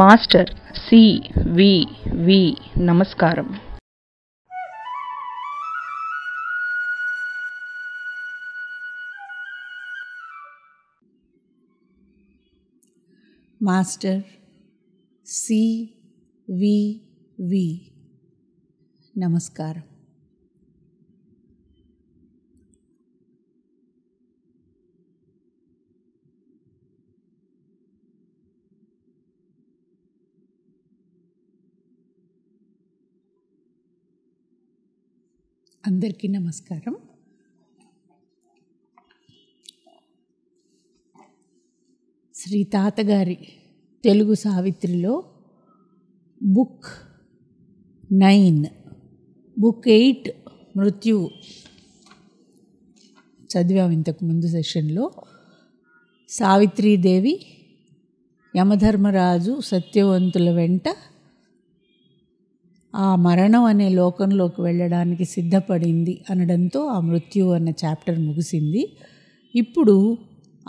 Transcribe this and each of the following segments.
master C వి వి నమస్కారం master C వి వి నమస్కారం అందరికీ నమస్కారం శ్రీ తాతగారి తెలుగు సావిత్రిలో బుక్ నైన్ బుక్ ఎయిట్ మృత్యు చదివాం ఇంతకు ముందు సెషన్లో సావిత్రీదేవి యమధర్మరాజు సత్యవంతుల వెంట ఆ మరణం అనే లోకంలోకి వెళ్ళడానికి సిద్ధపడింది అనడంతో ఆ మృత్యు అన్న చాప్టర్ ముగిసింది ఇప్పుడు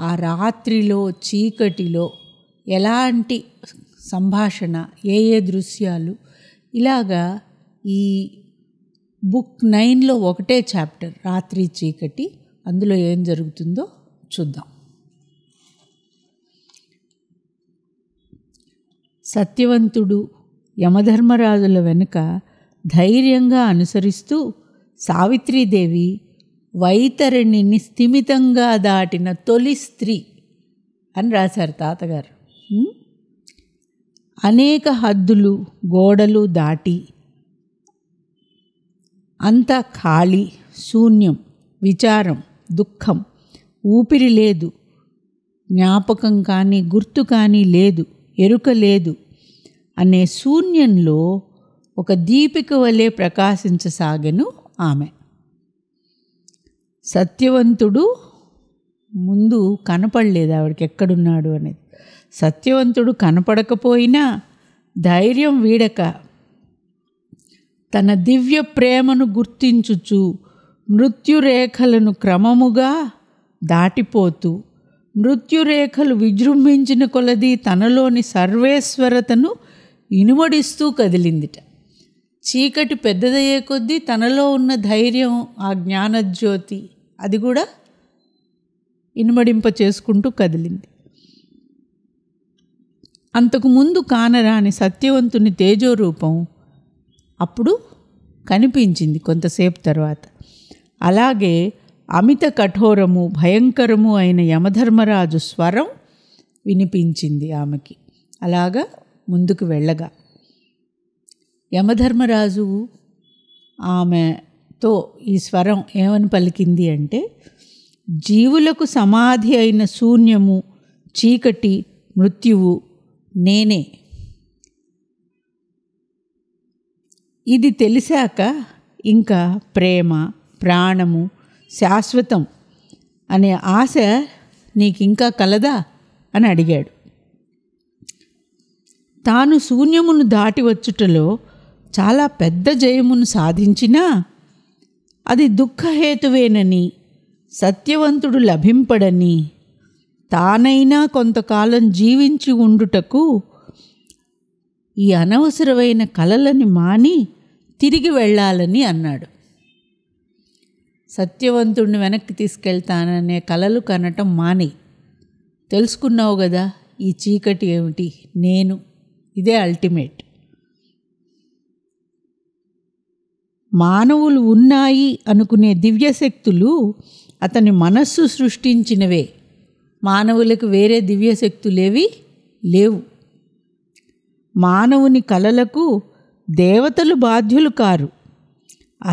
ఆ రాత్రిలో చీకటిలో ఎలాంటి సంభాషణ ఏ ఏ దృశ్యాలు ఇలాగా ఈ బుక్ నైన్లో ఒకటే చాప్టర్ రాత్రి చీకటి అందులో ఏం జరుగుతుందో చూద్దాం సత్యవంతుడు యమధర్మరాజుల వెనుక ధైర్యంగా అనుసరిస్తూ సావిత్రీదేవి వైతరిణిని స్థిమితంగా దాటిన తొలి స్త్రీ అని రాశారు తాతగారు అనేక హద్దులు గోడలు దాటి అంత ఖాళీ శూన్యం విచారం దుఃఖం ఊపిరి లేదు జ్ఞాపకం కానీ గుర్తు కానీ లేదు ఎరుక లేదు అనే శూన్యంలో ఒక దీపిక వలె ప్రకాశించసాగను ఆమె సత్యవంతుడు ముందు కనపడలేదు ఆవిడకి ఎక్కడున్నాడు అనేది సత్యవంతుడు కనపడకపోయినా ధైర్యం వీడక తన దివ్య ప్రేమను గుర్తించుచు మృత్యురేఖలను క్రమముగా దాటిపోతూ మృత్యురేఖలు విజృంభించిన కొలది తనలోని సర్వేశ్వరతను ఇనుమడిస్తూ కదిలిందిట చీకటి పెద్దదయ్యే కొద్దీ తనలో ఉన్న ధైర్యం ఆ జ్ఞానజ్యోతి అది కూడా ఇనుమడింప చేసుకుంటూ కదిలింది అంతకుముందు కానరాని సత్యవంతుని తేజోరూపం అప్పుడు కనిపించింది కొంతసేపు తర్వాత అలాగే అమిత కఠోరము భయంకరము అయిన యమధర్మరాజు స్వరం వినిపించింది ఆమెకి అలాగా ముందుకు వెళ్ళగా యమధర్మరాజు ఆమెతో ఈ స్వరం ఏమని పలికింది అంటే జీవులకు సమాధి అయిన శూన్యము చీకటి మృత్యువు నేనే ఇది తెలిసాక ఇంకా ప్రేమ ప్రాణము శాశ్వతం అనే ఆశ నీకు ఇంకా కలదా అని అడిగాడు తాను శూన్యమును దాటి వచ్చుటలో చాలా పెద్ద జయమును సాధించినా అది దుఃఖహేతువేనని సత్యవంతుడు లభింపడని తానైనా కొంతకాలం జీవించి ఉండుటకు ఈ అనవసరమైన కలలని మాని తిరిగి వెళ్ళాలని అన్నాడు సత్యవంతుడిని వెనక్కి తీసుకెళ్తాననే కలలు కనటం మానే తెలుసుకున్నావు కదా ఈ చీకటి ఏమిటి నేను ఇదే అల్టిమేట్ మానవులు ఉన్నాయి అనుకునే దివ్యశక్తులు అతని మనస్సు సృష్టించినవే మానవులకు వేరే దివ్యశక్తులేవి లేవు మానవుని కలలకు దేవతలు బాధ్యులు కారు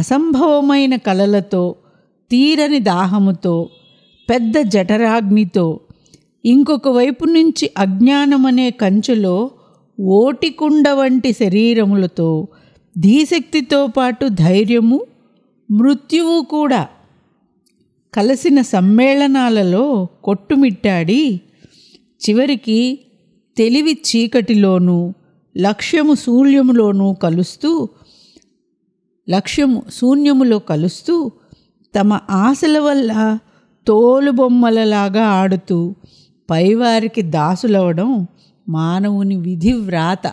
అసంభవమైన కలలతో తీరని దాహముతో పెద్ద జఠరాగ్నితో ఇంకొక వైపు నుంచి అజ్ఞానమనే కంచెలో ఓటికుండ వంటి శరీరములతో ధీశక్తితో పాటు ధైర్యము మృత్యువు కూడా కలిసిన సమ్మేళనాలలో కొట్టుమిట్టాడి చివరికి తెలివి చీకటిలోనూ లక్ష్యము శూన్యములోనూ కలుస్తూ లక్ష్యము శూన్యములో కలుస్తూ తమ ఆశల వల్ల తోలుబొమ్మలలాగా ఆడుతూ పైవారికి దాసులవడం మానవుని విధి వ్రాత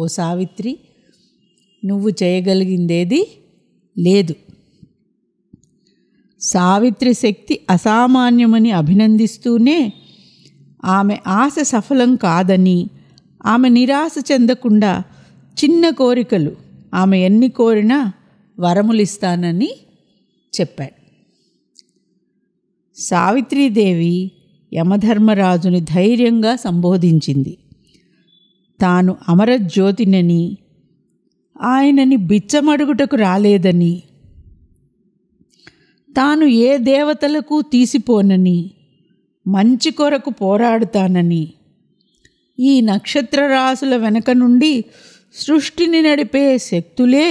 ఓ సావిత్రి నువ్వు చేయగలిగిందేది లేదు సావిత్రి శక్తి అసామాన్యమని అభినందిస్తూనే ఆమె ఆశ సఫలం కాదని ఆమె నిరాశ చెందకుండా చిన్న కోరికలు ఆమె ఎన్ని కోరినా వరములిస్తానని చెప్పాడు సావిత్రీదేవి యమధర్మరాజుని ధైర్యంగా సంబోధించింది తాను అమరజ్యోతినని ఆయనని బిచ్చమడుగుటకు రాలేదని తాను ఏ దేవతలకు తీసిపోనని మంచి కొరకు పోరాడుతానని ఈ నక్షత్ర రాసుల వెనక నుండి సృష్టిని నడిపే శక్తులే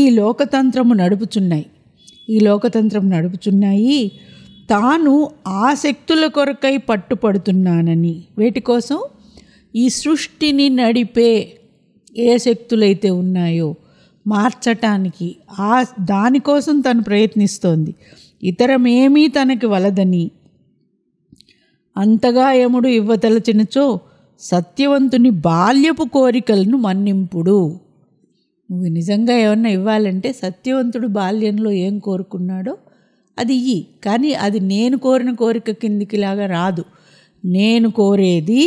ఈ లోకతంత్రము నడుపుచున్నాయి ఈ లోకతంత్రం నడుపుచున్నాయి తాను ఆ శక్తుల కొరకై పట్టుపడుతున్నానని వేటి కోసం ఈ సృష్టిని నడిపే ఏ శక్తులైతే ఉన్నాయో మార్చటానికి ఆ దానికోసం తను ప్రయత్నిస్తోంది ఇతరమేమీ తనకి వలదని అంతగా యముడు ఇవ్వతలచినచో సత్యవంతుని బాల్యపు కోరికలను మన్నింపుడు నువ్వు నిజంగా ఏమన్నా ఇవ్వాలంటే సత్యవంతుడు బాల్యంలో ఏం కోరుకున్నాడో అది ఇయ్యి కానీ అది నేను కోరిన కోరిక కిందికిలాగా రాదు నేను కోరేది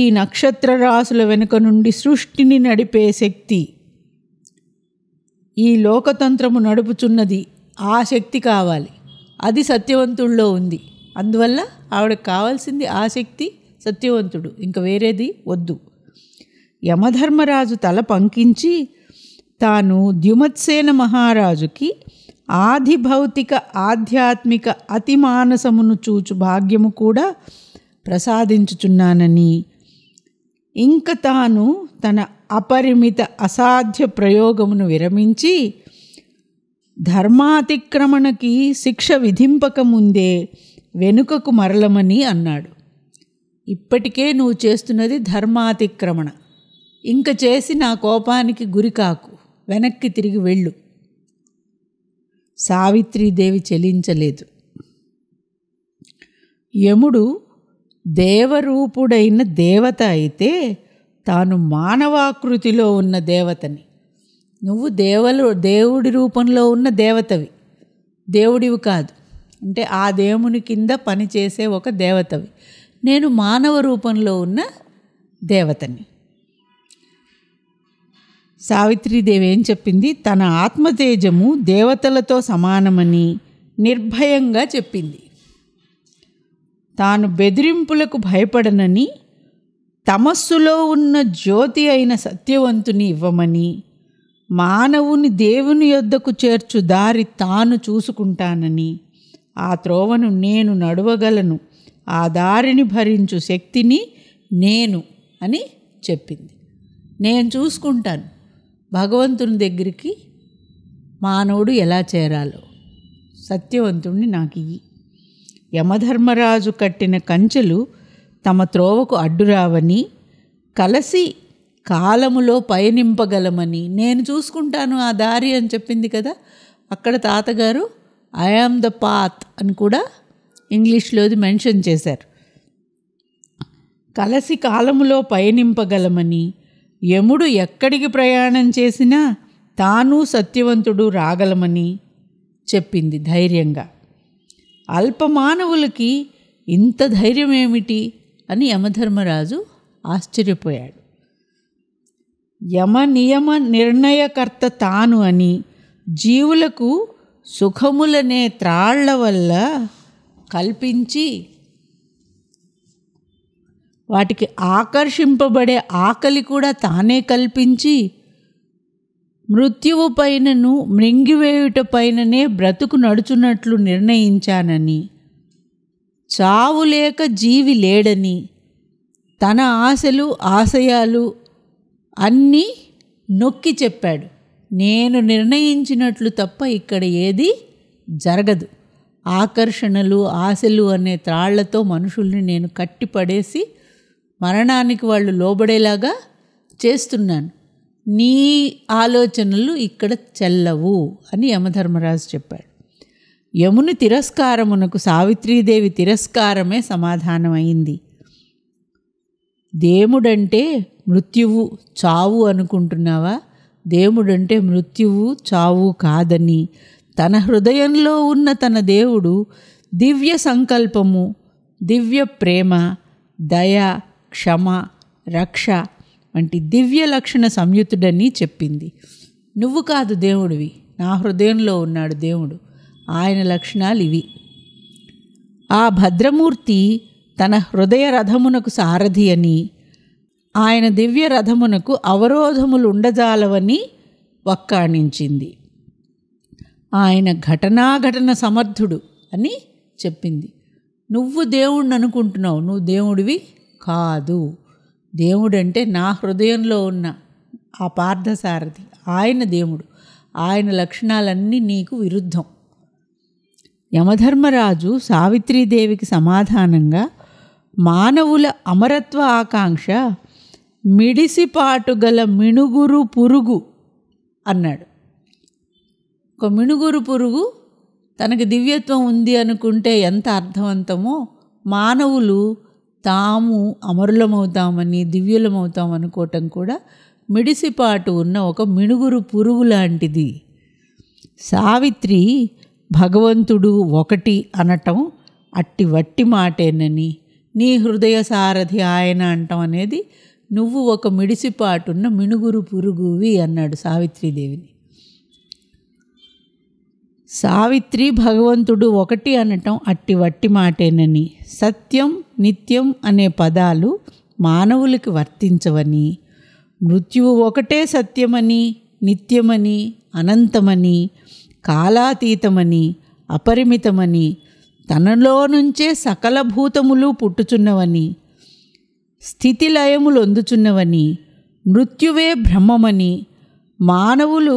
ఈ నక్షత్ర రాసుల వెనుక నుండి సృష్టిని నడిపే శక్తి ఈ లోకతంత్రము నడుపుచున్నది ఆ శక్తి కావాలి అది సత్యవంతుల్లో ఉంది అందువల్ల ఆవిడకు కావాల్సింది ఆ శక్తి సత్యవంతుడు ఇంక వేరేది వద్దు యమధర్మరాజు తల పంకించి తాను ద్యుమత్సేన మహారాజుకి ఆది భౌతిక ఆధ్యాత్మిక అతిమానసమును చూచు భాగ్యము కూడా ప్రసాదించుచున్నానని ఇంక తాను తన అపరిమిత అసాధ్య ప్రయోగమును విరమించి ధర్మాతిక్రమణకి శిక్ష విధింపక ముందే వెనుకకు మరలమని అన్నాడు ఇప్పటికే నువ్వు చేస్తున్నది ధర్మాతిక్రమణ ఇంక చేసి నా కోపానికి గురికాకు వెనక్కి తిరిగి వెళ్ళు సావిత్రీదేవి చెలించలేదు యముడు దేవరూపుడైన దేవత అయితే తాను మానవాకృతిలో ఉన్న దేవతని నువ్వు దేవలు దేవుడి రూపంలో ఉన్న దేవతవి దేవుడివి కాదు అంటే ఆ దేవుని కింద పనిచేసే ఒక దేవతవి నేను మానవ రూపంలో ఉన్న దేవతని సావిత్రీదేవి ఏం చెప్పింది తన ఆత్మతేజము దేవతలతో సమానమని నిర్భయంగా చెప్పింది తాను బెదిరింపులకు భయపడనని తమస్సులో ఉన్న జ్యోతి అయిన సత్యవంతుని ఇవ్వమని మానవుని దేవుని యొద్దకు చేర్చు దారి తాను చూసుకుంటానని ఆ త్రోవను నేను నడవగలను ఆ దారిని భరించు శక్తిని నేను అని చెప్పింది నేను చూసుకుంటాను భగవంతుని దగ్గరికి మానవుడు ఎలా చేరాలో సత్యవంతుణ్ణి నాకు ఇయ్యి యమధర్మరాజు కట్టిన కంచెలు తమ త్రోవకు అడ్డురావని కలసి కాలములో పయనింపగలమని నేను చూసుకుంటాను ఆ దారి అని చెప్పింది కదా అక్కడ తాతగారు ఐ ఆమ్ ద పాత్ అని కూడా ఇంగ్లీష్లోది మెన్షన్ చేశారు కలసి కాలములో పయనింపగలమని యముడు ఎక్కడికి ప్రయాణం చేసినా తాను సత్యవంతుడు రాగలమని చెప్పింది ధైర్యంగా అల్పమానవులకి ఇంత ధైర్యం ఏమిటి అని యమధర్మరాజు ఆశ్చర్యపోయాడు యమ నియమ నిర్ణయకర్త తాను అని జీవులకు సుఖములనే త్రాళ్ల వల్ల కల్పించి వాటికి ఆకర్షింపబడే ఆకలి కూడా తానే కల్పించి మృత్యువు పైనను మృంగివేయుట పైననే బ్రతుకు నడుచున్నట్లు నిర్ణయించానని చావు లేక జీవి లేడని తన ఆశలు ఆశయాలు అన్నీ నొక్కి చెప్పాడు నేను నిర్ణయించినట్లు తప్ప ఇక్కడ ఏది జరగదు ఆకర్షణలు ఆశలు అనే త్రాళ్లతో మనుషుల్ని నేను కట్టిపడేసి మరణానికి వాళ్ళు లోబడేలాగా చేస్తున్నాను నీ ఆలోచనలు ఇక్కడ చెల్లవు అని యమధర్మరాజు చెప్పాడు యముని తిరస్కారమునకు సావిత్రీదేవి తిరస్కారమే సమాధానమైంది దేముడంటే మృత్యువు చావు అనుకుంటున్నావా దేవుడంటే మృత్యువు చావు కాదని తన హృదయంలో ఉన్న తన దేవుడు దివ్య సంకల్పము దివ్య ప్రేమ దయ క్షమ రక్ష వంటి దివ్య లక్షణ సంయుతుడని చెప్పింది నువ్వు కాదు దేవుడివి నా హృదయంలో ఉన్నాడు దేవుడు ఆయన లక్షణాలు ఇవి ఆ భద్రమూర్తి తన హృదయ రథమునకు సారథి అని ఆయన దివ్య రథమునకు అవరోధములు ఉండజాలవని వక్కాణించింది ఆయన ఘటనాఘటన సమర్థుడు అని చెప్పింది నువ్వు దేవుణ్ణి అనుకుంటున్నావు నువ్వు దేవుడివి కాదు దేవుడంటే నా హృదయంలో ఉన్న ఆ పార్థసారథి ఆయన దేవుడు ఆయన లక్షణాలన్నీ నీకు విరుద్ధం యమధర్మరాజు సావిత్రీదేవికి సమాధానంగా మానవుల అమరత్వ ఆకాంక్ష మిడిసిపాటు గల మిణుగురు పురుగు అన్నాడు ఒక మిణుగురు పురుగు తనకు దివ్యత్వం ఉంది అనుకుంటే ఎంత అర్థవంతమో మానవులు తాము అమరులమవుతామని దివ్యులమవుతాం అనుకోవటం కూడా మిడిసిపాటు ఉన్న ఒక మిణుగురు పురుగు లాంటిది సావిత్రి భగవంతుడు ఒకటి అనటం అట్టి వట్టి మాటేనని నీ హృదయ సారథి ఆయన అంటం అనేది నువ్వు ఒక మిడిసిపాటున్న మిణుగురు పురుగువి అన్నాడు సావిత్రీదేవిని సావిత్రి భగవంతుడు ఒకటి అనటం అట్టి వట్టి మాటేనని సత్యం నిత్యం అనే పదాలు మానవులకి వర్తించవని మృత్యువు ఒకటే సత్యమని నిత్యమని అనంతమని కాలాతీతమని అపరిమితమని తనలో నుంచే సకల భూతములు పుట్టుచున్నవని స్థితిలయములొందుచున్నవని మృత్యువే బ్రహ్మమని మానవులు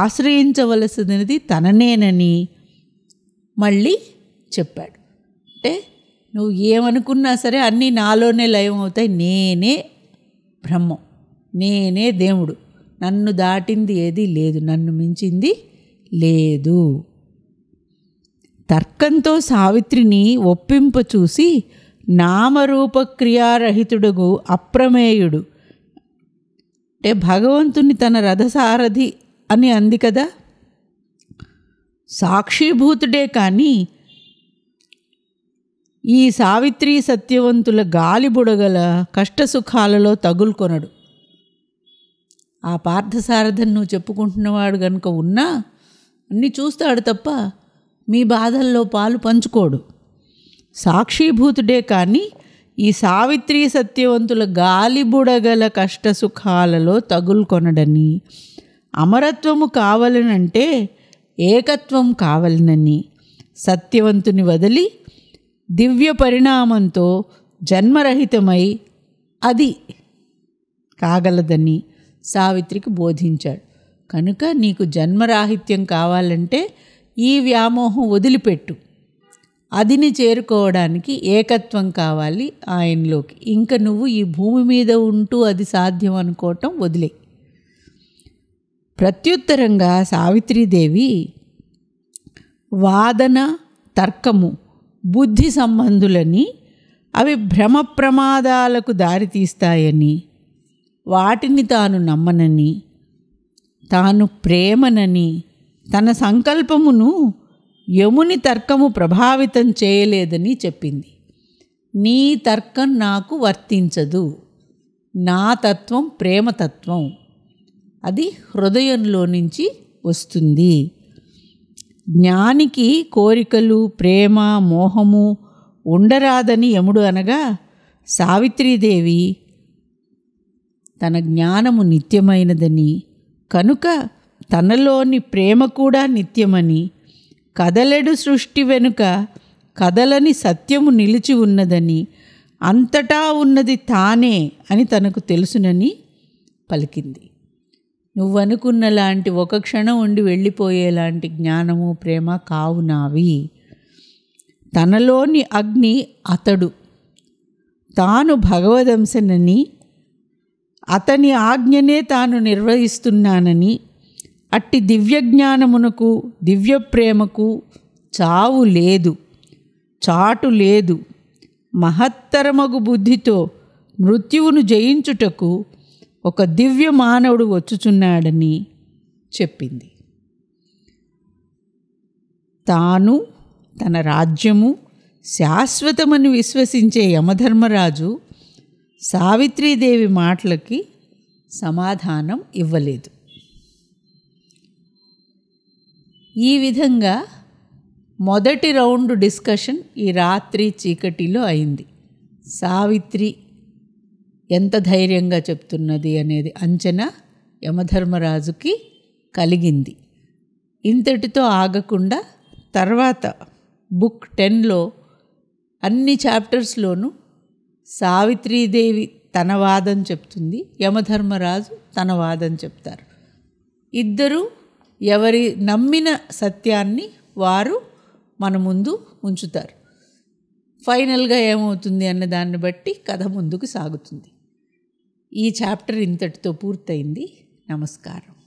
ఆశ్రయించవలసినది తననేనని మళ్ళీ చెప్పాడు అంటే నువ్వు ఏమనుకున్నా సరే అన్నీ నాలోనే లయం అవుతాయి నేనే బ్రహ్మం నేనే దేవుడు నన్ను దాటింది ఏది లేదు నన్ను మించింది లేదు తర్కంతో సావిత్రిని ఒప్పింప చూసి నామరూపక్రియారహితుడుగు అప్రమేయుడు అంటే భగవంతుని తన రథసారథి అని అంది కదా సాక్షిభూతుడే కానీ ఈ సావిత్రి సత్యవంతుల గాలిబుడగల కష్టసుఖాలలో తగులుకొనడు ఆ పార్థసారథన్ నువ్వు చెప్పుకుంటున్నవాడు గనుక ఉన్నా అన్నీ చూస్తాడు తప్ప మీ బాధల్లో పాలు పంచుకోడు సాక్షిభూతుడే కానీ ఈ సావిత్రి సత్యవంతుల గాలిబుడగల కష్ట సుఖాలలో తగులుకొనడని అమరత్వము కావలనంటే ఏకత్వం కావలనని సత్యవంతుని వదిలి దివ్య పరిణామంతో జన్మరహితమై అది కాగలదని సావిత్రికి బోధించాడు కనుక నీకు జన్మరాహిత్యం కావాలంటే ఈ వ్యామోహం వదిలిపెట్టు అదిని చేరుకోవడానికి ఏకత్వం కావాలి ఆయనలోకి ఇంకా నువ్వు ఈ భూమి మీద ఉంటూ అది సాధ్యం అనుకోవటం వదిలే ప్రత్యుత్తరంగా సావిత్రీదేవి వాదన తర్కము బుద్ధి సంబంధులని అవి భ్రమ ప్రమాదాలకు దారితీస్తాయని వాటిని తాను నమ్మనని తాను ప్రేమనని తన సంకల్పమును యముని తర్కము ప్రభావితం చేయలేదని చెప్పింది నీ తర్కం నాకు వర్తించదు నా తత్వం ప్రేమతత్వం అది హృదయంలో నుంచి వస్తుంది జ్ఞానికి కోరికలు ప్రేమ మోహము ఉండరాదని యముడు అనగా సావిత్రీదేవి తన జ్ఞానము నిత్యమైనదని కనుక తనలోని ప్రేమ కూడా నిత్యమని కదలెడు సృష్టి వెనుక కదలని సత్యము నిలిచి ఉన్నదని అంతటా ఉన్నది తానే అని తనకు తెలుసునని పలికింది నువ్వనుకున్న లాంటి ఒక క్షణం ఉండి వెళ్ళిపోయేలాంటి జ్ఞానము ప్రేమ కావునావి తనలోని అగ్ని అతడు తాను భగవదంశనని అతని ఆజ్ఞనే తాను నిర్వహిస్తున్నానని అట్టి దివ్యజ్ఞానమునకు దివ్య ప్రేమకు చావు లేదు చాటు లేదు మహత్తరమగు బుద్ధితో మృత్యువును జయించుటకు ఒక దివ్య మానవుడు వచ్చుచున్నాడని చెప్పింది తాను తన రాజ్యము శాశ్వతమని విశ్వసించే యమధర్మరాజు సావిత్రీదేవి మాటలకి సమాధానం ఇవ్వలేదు ఈ విధంగా మొదటి రౌండ్ డిస్కషన్ ఈ రాత్రి చీకటిలో అయింది సావిత్రి ఎంత ధైర్యంగా చెప్తున్నది అనేది అంచనా యమధర్మరాజుకి కలిగింది ఇంతటితో ఆగకుండా తర్వాత బుక్ టెన్లో అన్ని చాప్టర్స్లోనూ సావిత్రీదేవి తన వాదం చెప్తుంది యమధర్మరాజు తన వాదం చెప్తారు ఇద్దరూ ఎవరి నమ్మిన సత్యాన్ని వారు మన ముందు ఉంచుతారు ఫైనల్గా ఏమవుతుంది అన్న దాన్ని బట్టి కథ ముందుకు సాగుతుంది ఈ చాప్టర్ ఇంతటితో పూర్తయింది నమస్కారం